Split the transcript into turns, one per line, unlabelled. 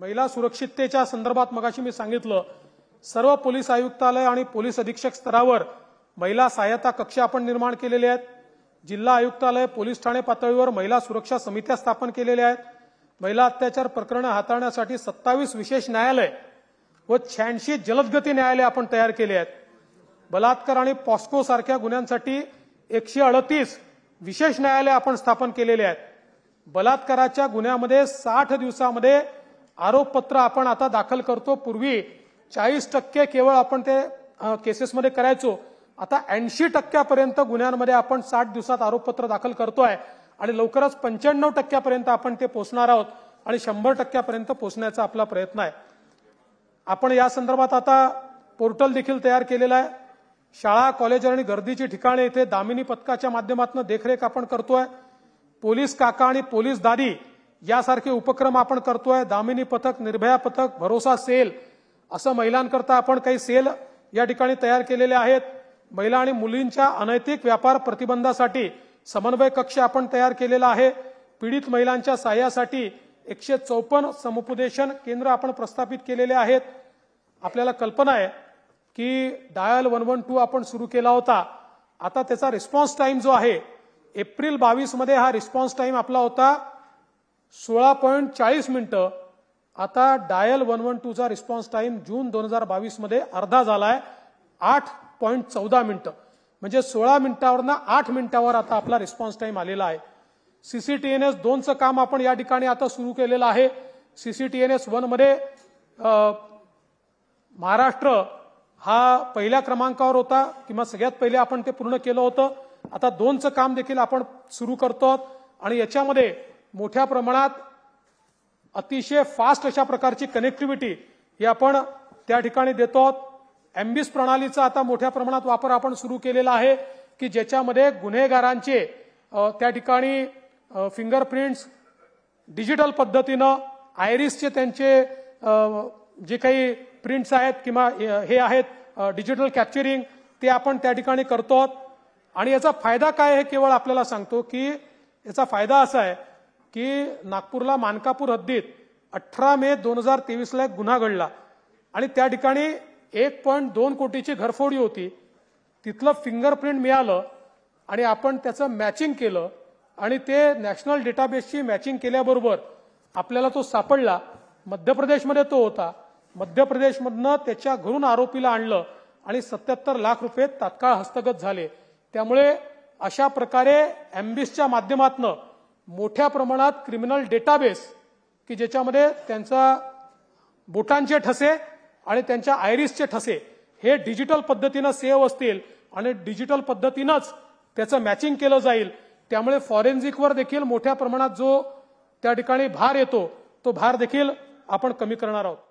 महिला सुरक्षिततेच्या संदर्भात मगाशी मी सांगितलं सर्व पोलीस आयुक्तालय आणि पोलीस अधीक्षक स्तरावर महिला सहायता कक्ष आपण निर्माण केलेले आहेत जिल्हा आयुक्तालय पोलीस ठाणे पातळीवर महिला सुरक्षा समित्या स्थापन केलेल्या आहेत महिला अत्याचार प्रकरणं हाताळण्यासाठी सत्तावीस विशेष न्यायालय व शहाऐंशी जलदगती न्यायालय आपण तयार केले आहेत बलात्कार आणि पॉस्को सारख्या गुन्ह्यांसाठी एकशे अडतीस विशेष न्यायालय आपण स्थापन केलेले आहेत बलात्काराच्या गुन्ह्यामध्ये साठ दिवसामध्ये आरोपपत्र आपण आता दाखल करतो पूर्वी चाळीस टक्के केवळ आपण ते केसेसमध्ये करायचो आता ऐंशी टक्क्यापर्यंत गुन्ह्यांमध्ये आपण साठ दिवसात आरोपपत्र दाखल करतोय आणि लवकरच पंच्याण्णव टक्क्यापर्यंत आपण ते पोचणार आहोत आणि शंभर टक्क्यापर्यंत पोचण्याचा आपला प्रयत्न आहे आपण या संदर्भात आता पोर्टल देखील तयार केलेलं आहे शाळा कॉलेज आणि गर्दीची ठिकाणे इथे दामिनी पथकाच्या माध्यमातून देखरेख आपण करतोय पोलीस काका आणि पोलीस दादी यासारखे उपक्रम आपण करतोय दामिनी पथक निर्भया पथक भरोसा सेल असं महिलांकरता आपण काही सेल या ठिकाणी तयार केलेले आहेत महिला आणि मुलींच्या अनैतिक व्यापार प्रतिबंधासाठी समन्वय कक्ष आपण तयार केलेला आहे पीडित महिलांच्या सहाय्यासाठी एकशे चौपन्न समुपदेशन केंद्र आपण प्रस्थापित केलेले आहेत आपल्याला कल्पना आहे की डायल वन वन टू आपण सुरू केला होता आता त्याचा रिस्पॉन्स टाईम जो आहे एप्रिल मध्ये हा रिस्पॉन्स टाईम आपला होता सोळा पॉईंट चाळीस मिनिटं आता डायल वन वन टूचा रिस्पॉन्स टाईम जून दोन हजार बावीसमध्ये अर्धा झाला आहे आठ पॉईंट चौदा मिनिटं म्हणजे सोळा मिनिटावरनं आठ मिनिटावर आता आपला रिस्पॉन्स टाईम आलेला आहे सीसीटीएनएस दोनचं काम आपण या ठिकाणी आता सुरू केलेलं आहे सीसीटीएनएस वनमध्ये महाराष्ट्र हा पहिल्या क्रमांकावर होता किंवा सगळ्यात पहिले आपण ते पूर्ण केलं होतं आता दोनचं काम देखील आपण सुरू करतो आणि याच्यामध्ये मोठ्या प्रमाणात अतिशय फास्ट अशा प्रकारची कनेक्टिव्हिटी ही आपण त्या ठिकाणी देतो आहोत एम्बिस प्रणालीचा आता मोठ्या प्रमाणात वापर आपण सुरू केलेला आहे की ज्याच्यामध्ये गुन्हेगारांचे त्या ठिकाणी फिंगरप्रिंट्स डिजिटल पद्धतीनं आयरिसचे त्यांचे जे काही प्रिंट्स आहेत किंवा हे आहेत डिजिटल कॅप्चरिंग ते आपण त्या ठिकाणी करतो आहोत आणि याचा फायदा काय हे केवळ आपल्याला सांगतो की याचा फायदा असा आहे की नागपूरला मानकापूर हद्दीत अठरा मे दोन हजार तेवीसला एक गुन्हा घडला आणि त्या ठिकाणी एक पॉईंट दोन कोटीची घरफोडी होती तिथलं फिंगरप्रिंट मिळालं आणि आपण त्याचं मॅचिंग केलं आणि ते नॅशनल डेटाबेसची मॅचिंग केल्याबरोबर आपल्याला तो सापडला मध्य प्रदेशमध्ये तो होता मध्य प्रदेशमधनं त्याच्या घरून आरोपीला आणलं आणि सत्याहत्तर लाख रुपये तात्काळ हस्तगत झाले त्यामुळे अशा प्रकारे एमबीसच्या माध्यमातनं मोठ्या प्रमाणात क्रिमिनल डेटाबेस की ज्याच्यामध्ये त्यांचा बोटांचे ठसे आणि त्यांच्या आयरिसचे ठसे हे डिजिटल पद्धतीनं सेव्ह असतील आणि डिजिटल पद्धतीनंच त्याचं मॅचिंग केलं जाईल त्यामुळे फॉरेन्सिकवर देखील मोठ्या प्रमाणात जो त्या ठिकाणी भार येतो तो भार देखील आपण कमी करणार आहोत